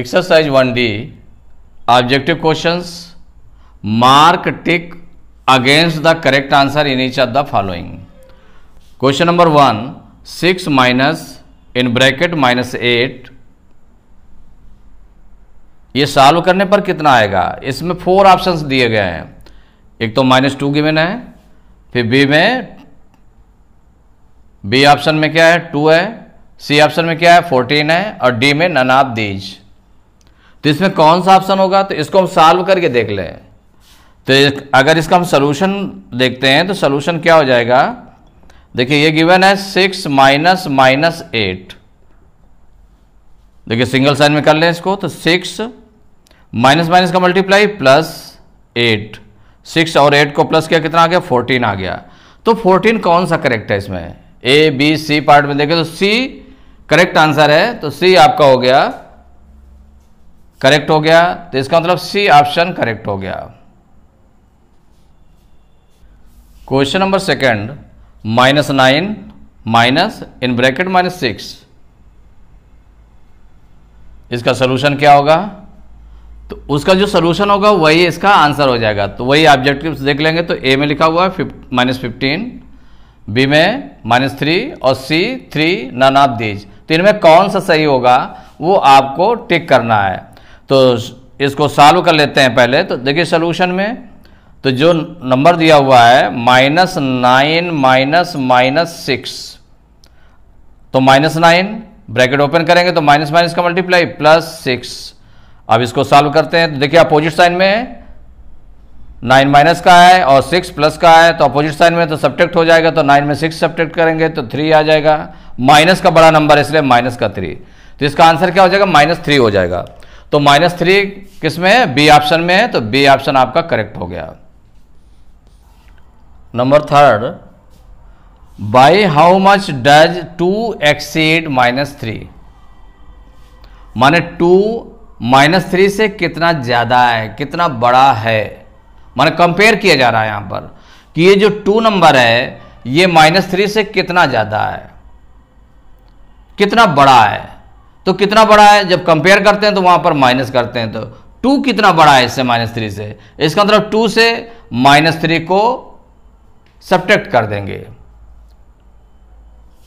exercise one D objective question mark tick against the correct answer in each of the following question number one six minus in bracket minus eight ये solve करने पर कितना आएगा इसमें four option दिए गए हैं एक तो माइनस टू की मैंने फिर बी में बी ऑप्शन में क्या है टू है सी ऑप्शन में क्या है फोर्टीन है और डी में ननाप दीज तो इसमें कौन सा ऑप्शन होगा तो इसको हम सॉल्व करके देख लें तो अगर इसका हम सोल्यूशन देखते हैं तो सोल्यूशन क्या हो जाएगा देखिए ये गिवन है सिक्स माइनस माइनस एट देखिए सिंगल साइन में कर लें इसको तो सिक्स माइनस माइनस का मल्टीप्लाई प्लस एट सिक्स और एट को प्लस किया कितना आ गया फोर्टीन आ गया तो फोर्टीन कौन सा करेक्ट है इसमें ए बी सी पार्ट में देखें तो सी करेक्ट आंसर है तो सी आपका हो गया करेक्ट हो गया तो इसका मतलब सी ऑप्शन करेक्ट हो गया question number second minus nine minus in bracket minus six इसका सोल्यूशन क्या होगा तो उसका जो सोल्यूशन होगा वही इसका आंसर हो जाएगा तो वही ऑब्जेक्टिव देख लेंगे तो ए में लिखा हुआ है माइनस फिफ्टीन बी में माइनस थ्री और C three none of these तो इनमें कौन सा सही होगा वो आपको टिक करना है तो इसको सॉल्व कर लेते हैं पहले तो देखिए सोल्यूशन में तो जो नंबर दिया हुआ है minus nine minus minus six तो माइनस नाइन ब्रैकेट ओपन करेंगे तो माइनस माइनस का मल्टीप्लाई प्लस सिक्स अब इसको सॉल्व करते हैं तो देखिए अपोजिट साइन में नाइन माइनस का है और सिक्स प्लस का है तो अपोजिट साइन में तो सब्टेक्ट हो जाएगा तो नाइन में सिक्स सब्टेक्ट करेंगे तो थ्री आ जाएगा माइनस का बड़ा नंबर इसलिए माइनस का थ्री तो इसका आंसर क्या हो जाएगा माइनस थ्री हो जाएगा तो माइनस थ्री किसमें है बी ऑप्शन में है तो बी ऑप्शन आपका करेक्ट हो गया number third by how much does two exceed minus three माने टू माइनस थ्री से कितना ज़्यादा है कितना बड़ा है माने कंपेयर किया जा रहा है यहां पर कि ये जो टू नंबर है ये माइनस थ्री से कितना ज़्यादा है कितना बड़ा है तो कितना बड़ा है जब कंपेयर करते हैं तो वहां पर माइनस करते हैं तो टू कितना बड़ा है इससे माइनस थ्री से इसका मतलब टू से माइनस थ्री को सब्टेक्ट कर देंगे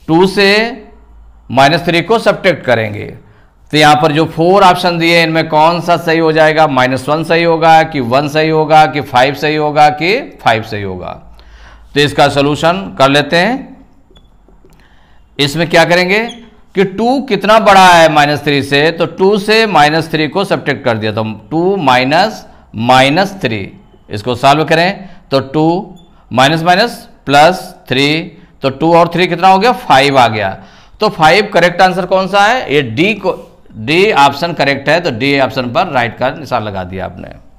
टू से माइनस थ्री को सब्टेक्ट करेंगे तो यहां पर जो फोर ऑप्शन दिए इनमें कौन सा सही हो जाएगा माइनस वन सही होगा कि वन सही होगा कि फाइव सही होगा कि फाइव सही होगा तो इसका सोल्यूशन कर लेते हैं इसमें क्या करेंगे कि टू कितना बड़ा है माइनस थ्री से तो टू से माइनस थ्री को सब्टेक्ट कर दिया तो टू माइनस माइनस थ्री इसको सॉल्व करें तो two minus minus plus three तो टू और थ्री कितना हो गया फाइव आ गया तो फाइव करेक्ट आंसर कौन सा है ये डी को डी ऑप्शन करेक्ट है तो डी ऑप्शन पर राइट का निशान लगा दिया आपने